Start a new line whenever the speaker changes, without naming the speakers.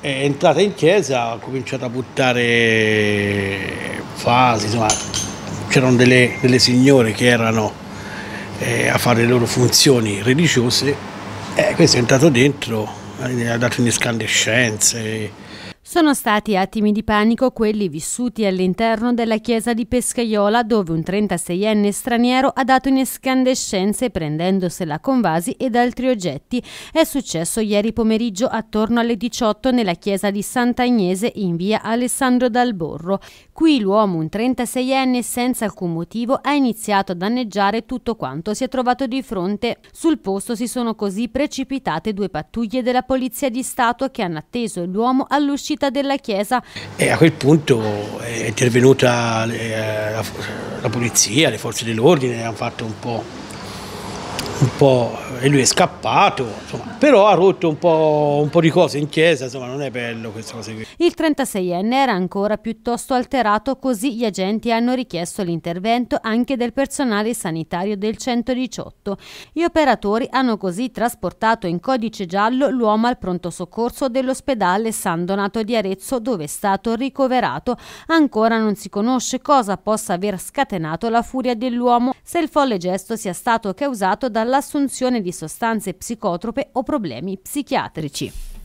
è entrata in chiesa, ha cominciato a buttare fasi, insomma c'erano delle, delle, signore che erano eh, a fare le loro funzioni religiose e eh, questo è entrato dentro, ha dato in escandescenze.
Sono stati attimi di panico quelli vissuti all'interno della chiesa di Pescaiola dove un 36enne straniero ha dato in escandescenze prendendosela con vasi ed altri oggetti. È successo ieri pomeriggio attorno alle 18 nella chiesa di Sant'Agnese in via Alessandro Dalborro. Qui l'uomo, un 36enne, senza alcun motivo ha iniziato a danneggiare tutto quanto si è trovato di fronte. Sul posto si sono così precipitate due pattuglie della Polizia di Stato che hanno atteso l'uomo all'uscita uscita della chiesa.
E a quel punto è intervenuta eh, la, la polizia, le forze dell'ordine, hanno fatto un po' un po' e lui è scappato, insomma, però ha rotto un po', un po', di cose in chiesa, insomma non è bello questa cosa qui.
Il 36enne era ancora piuttosto alterato, così gli agenti hanno richiesto l'intervento anche del personale sanitario del 118. Gli operatori hanno così trasportato in codice giallo l'uomo al pronto soccorso dell'ospedale San Donato di Arezzo dove è stato ricoverato. Ancora non si conosce cosa possa aver scatenato la furia dell'uomo, se il folle gesto sia stato causato dalla l'assunzione di sostanze psicotrope o problemi psichiatrici.